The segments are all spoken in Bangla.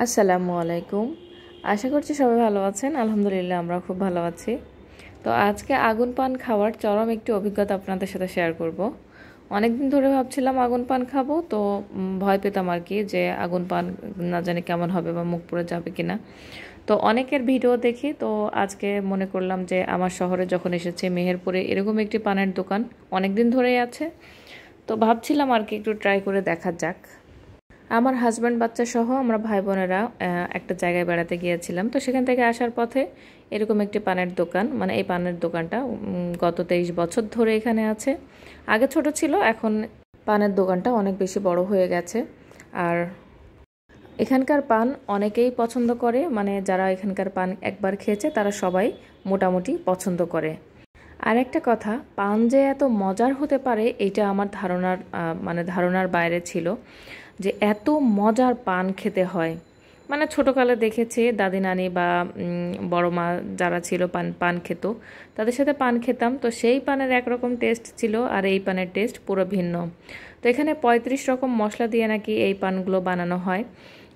আসসালামু আলাইকুম আশা করছি সবাই ভালো আছেন আলহামদুলিল্লাহ আমরা খুব ভালো আছি তো আজকে আগুন পান খাওয়ার চরম একটি অভিজ্ঞতা আপনাদের সাথে শেয়ার করব। অনেক দিন ধরে ভাবছিলাম আগুন পান খাবো তো ভয় পেতাম আর কি যে আগুন পান না জানি কেমন হবে বা মুখ পড়ে যাবে কি না তো অনেকের ভিডিও দেখি তো আজকে মনে করলাম যে আমার শহরে যখন এসেছে মেহেরপুরে এরকম একটি পানের দোকান অনেক দিন ধরেই আছে তো ভাবছিলাম আর কি একটু ট্রাই করে দেখা যাক আমার হাজব্যান্ড বাচ্চা সহ আমরা ভাই বোনেরা একটা জায়গায় বেড়াতে গিয়েছিলাম তো সেখান থেকে আসার পথে এরকম একটি পানের দোকান মানে এই পানের দোকানটা গত তেইশ বছর ধরে এখানে আছে আগে ছোট ছিল এখন পানের দোকানটা অনেক বেশি বড় হয়ে গেছে আর এখানকার পান অনেকেই পছন্দ করে মানে যারা এখানকার পান একবার খেয়েছে তারা সবাই মোটামুটি পছন্দ করে আর একটা কথা পান যে এত মজার হতে পারে এটা আমার ধারণার মানে ধারণার বাইরে ছিল যে এত মজার পান খেতে হয় মানে ছোটোকালে দেখেছে দাদি নানি বা বড় মা যারা ছিল পান পান খেত তাদের সাথে পান খেতাম তো সেই পানের একরকম টেস্ট ছিল আর এই পানের টেস্ট পুরো ভিন্ন তো এখানে পঁয়ত্রিশ রকম মশলা দিয়ে নাকি এই পানগুলো বানানো হয়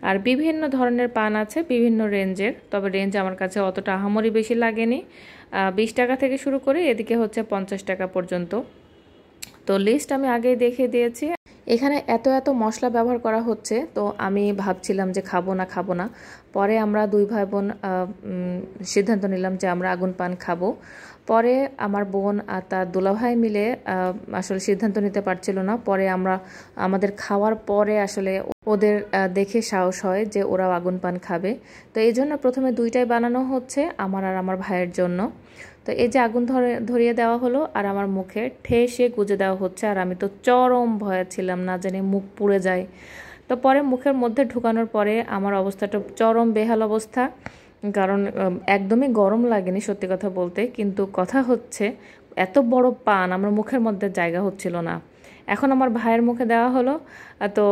আর বিভিন্ন ধরনের পান আছে বিভিন্ন রেঞ্জের তবে রেঞ্জ আমার কাছে অতটা আহামরি বেশি লাগেনি বিশ টাকা থেকে শুরু করে এদিকে হচ্ছে পঞ্চাশ টাকা পর্যন্ত তো লিস্ট আমি আগেই দেখিয়ে দিয়েছি এখানে এত এত মশলা ব্যবহার করা হচ্ছে তো আমি ভাবছিলাম যে খাবো না খাবো না পরে আমরা দুই ভাই বোন সিদ্ধান্ত নিলাম যে আমরা আগুন পান খাবো পরে আমার বোন আর তার দুলাভাই মিলে আসলে সিদ্ধান্ত নিতে পারছিল না পরে আমরা আমাদের খাওয়ার পরে আসলে ওদের দেখে সাহস হয় যে ওরাও আগুন পান খাবে তো এই জন্য প্রথমে দুইটাই বানানো হচ্ছে আমার আর আমার ভাইয়ের জন্য তো এই যে আগুন ধরে ধরিয়ে দেওয়া হলো আর আমার মুখে ঠেসে গুজে দেওয়া হচ্ছে আর আমি তো চরম ভয়ে ছিলাম না জানি মুখ পুড়ে যায় তো পরে মুখের মধ্যে ঢুকানোর পরে আমার অবস্থাটা চরম বেহাল অবস্থা কারণ একদমই গরম লাগেনি সত্যি কথা বলতে কিন্তু কথা হচ্ছে এত বড় পান আমার মুখের মধ্যে জায়গা হচ্ছিল না এখন আমার ভাইয়ের মুখে দেওয়া হলো তো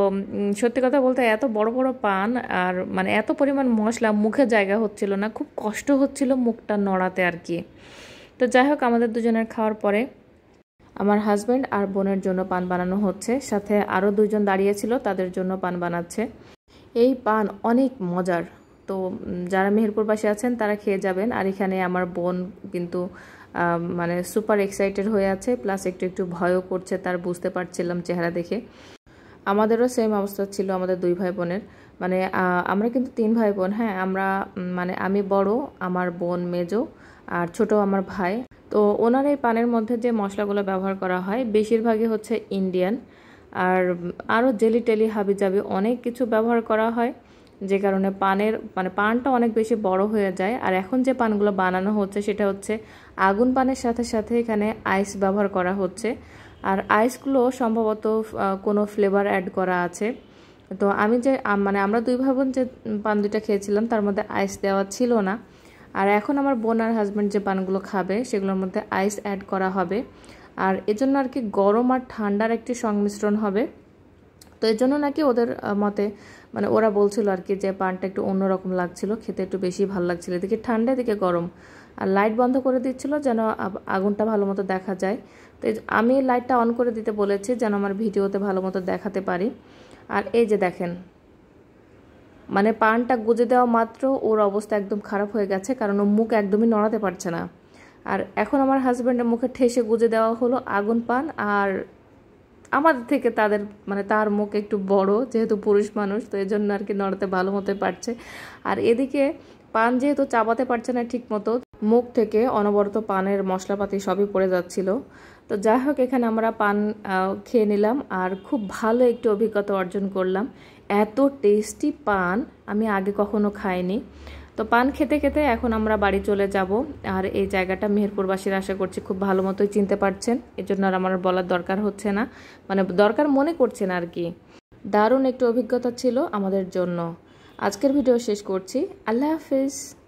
সত্যি কথা বলতে এত বড় বড় পান আর মানে এত পরিমাণ মশলা মুখে জায়গা হচ্ছিল না খুব কষ্ট হচ্ছিল মুখটা নড়াতে আর কি তো যাই হোক আমাদের দুজনের খাওয়ার পরে আমার হাজব্যান্ড আর বোনের জন্য পান বানানো হচ্ছে সাথে আরও দুজন দাঁড়িয়েছিল তাদের জন্য পান বানাচ্ছে এই পান অনেক মজার তো যারা মেহেরপুরবাসী আছেন তারা খেয়ে যাবেন আর এখানে আমার বোন কিন্তু মানে সুপার এক্সাইটেড হয়ে আছে প্লাস একটু একটু ভয়ও করছে তার বুঝতে পারছিলাম চেহারা দেখে আমাদেরও সেম অবস্থা ছিল আমাদের দুই ভাই বোনের মানে আমরা কিন্তু তিন ভাই বোন হ্যাঁ আমরা মানে আমি বড় আমার বোন মেজো আর ছোট আমার ভাই তো ওনার এই পানের মধ্যে যে মশলাগুলো ব্যবহার করা হয় বেশিরভাগই হচ্ছে ইন্ডিয়ান আর আরও জেলি টেলি হাবি জাবি অনেক কিছু ব্যবহার করা হয় যে কারণে পানের মানে পানটা অনেক বেশি বড় হয়ে যায় আর এখন যে পানগুলো বানানো হচ্ছে সেটা হচ্ছে আগুন পানের সাথে সাথে এখানে আইস ব্যবহার করা হচ্ছে আর আইসগুলো সম্ভবত কোনো ফ্লেভার অ্যাড করা আছে তো আমি যে মানে আমরা দুই ভাবুন যে পান দুইটা খেয়েছিলাম তার মধ্যে আইস দেওয়া ছিল না আর এখন আমার বোন আর হাজব্যান্ড যে পানগুলো খাবে সেগুলোর মধ্যে আইস অ্যাড করা হবে আর এজন্য আর কি গরম আর ঠান্ডার একটি সংমিশ্রণ হবে তো এর জন্য নাকি ওদের মতে মানে ওরা বলছিল আর কি যে পানটা একটু অন্যরকম লাগছিল খেতে একটু বেশি ভালো লাগছিল এদিকে ঠান্ডা এদিকে গরম আর লাইট বন্ধ করে দিচ্ছিল যেন আগুনটা ভালো মতো দেখা যায় তো আমি লাইটটা অন করে দিতে বলেছি যেন আমার ভিডিওতে ভালো মতো দেখাতে পারি আর এই যে দেখেন মানে পানটা গুজে দেওয়া মাত্র ওর অবস্থা একদম খারাপ হয়ে গেছে কারণ ও মুখ একদমই নড়াতে পারছে না আর এখন আমার হাজব্যান্ডের মুখে ঠেসে গুজে দেওয়া হলো আগুন পান আর আমাদের থেকে তাদের মানে তার মুখ একটু বড় যেহেতু পুরুষ মানুষ তো এই জন্য আর কি নড়াতে ভালো হতে পারছে আর এদিকে পান যেহেতু চাবাতে পারছে না ঠিক মতো মুখ থেকে অনবরত পানের মশলাপাতি সবই পড়ে যাচ্ছিল তো যাই হোক এখানে আমরা পান খেয়ে নিলাম আর খুব ভালো একটি অভিজ্ঞতা অর্জন করলাম এত টেস্টি পান আমি আগে কখনো খাইনি তো পান খেতে খেতে এখন আমরা বাড়ি চলে যাব আর এই জায়গাটা মেহেরপুরবাসীর আশা করছি খুব ভালো মতোই চিনতে পারছেন এজন্য আর আমার বলার দরকার হচ্ছে না মানে দরকার মনে করছেন আর কি দারুণ একটি অভিজ্ঞতা ছিল আমাদের জন্য আজকের ভিডিও শেষ করছি আল্লাহ হাফিজ